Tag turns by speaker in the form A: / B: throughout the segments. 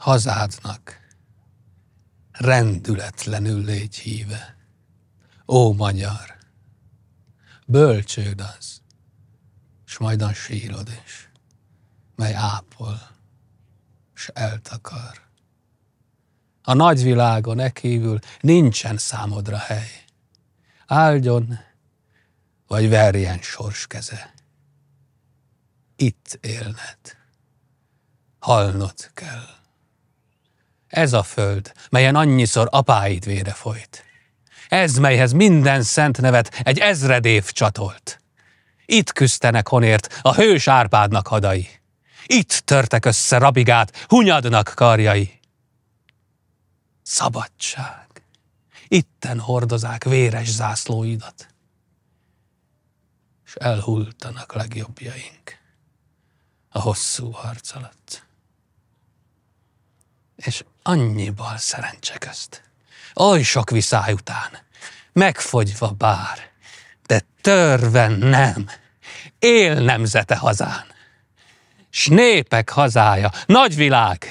A: hazádnak. Rendületlenül légy híve. Ó, magyar! Bölcsőd az, s majdan sírod is, mely ápol, s eltakar. A nagyvilágon e kívül nincsen számodra hely. Áldjon, vagy verjen sors keze. Itt élned, halnod kell. Ez a föld, melyen annyiszor apáid vére folyt. Ez, melyhez minden szent nevet egy ezred év csatolt. Itt küzdenek honért a hős Árpádnak hadai. Itt törtek össze rabigát, hunyadnak karjai. Szabadság! Itten hordozák véres zászlóidat. És elhultanak legjobbjaink a hosszú harc alatt és annyival szerencse közt. Oly sok viszály után, megfogyva bár, de törven nem, él nemzete hazán. S népek hazája, nagyvilág,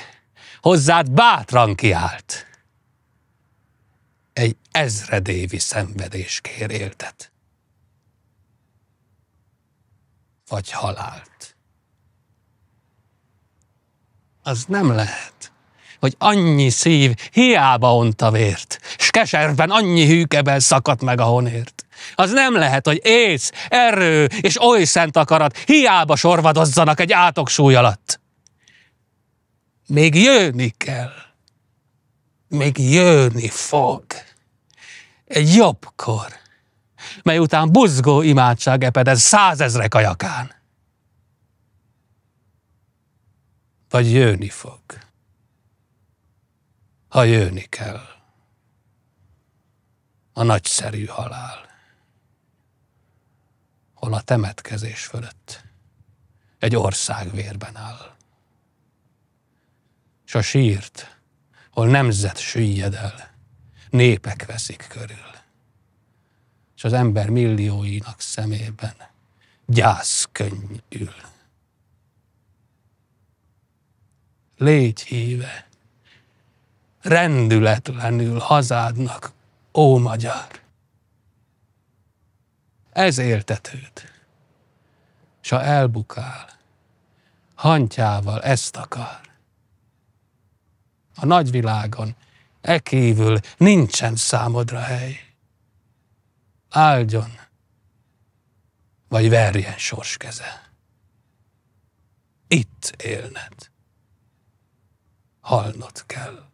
A: hozzád bátran kiállt. Egy ezredévi szenvedés kér éltet. Vagy halált. Az nem lehet hogy annyi szív hiába onta vért, s keserben annyi hűkebel szakadt meg a honért. Az nem lehet, hogy ész, erő és oly szent akarat hiába sorvadozzanak egy átok súly alatt. Még jönni kell. Még jönni fog. Egy jobbkor, mely után buzgó imádság epedez százezrek ajakán. Vagy jönni fog ha jönni kell. A nagyszerű halál. Hol a temetkezés fölött egy ország vérben áll. S a sírt, hol nemzet süllyed el, népek veszik körül. És az ember millióinak szemében gyász ül. Légy híve! rendületlenül hazádnak, ó magyar. Ez éltetőd. S ha elbukál, hantjával ezt akar. A nagyvilágon e kívül nincsen számodra hely. Áldjon, vagy verjen sors keze. Itt élned. Halnod kell.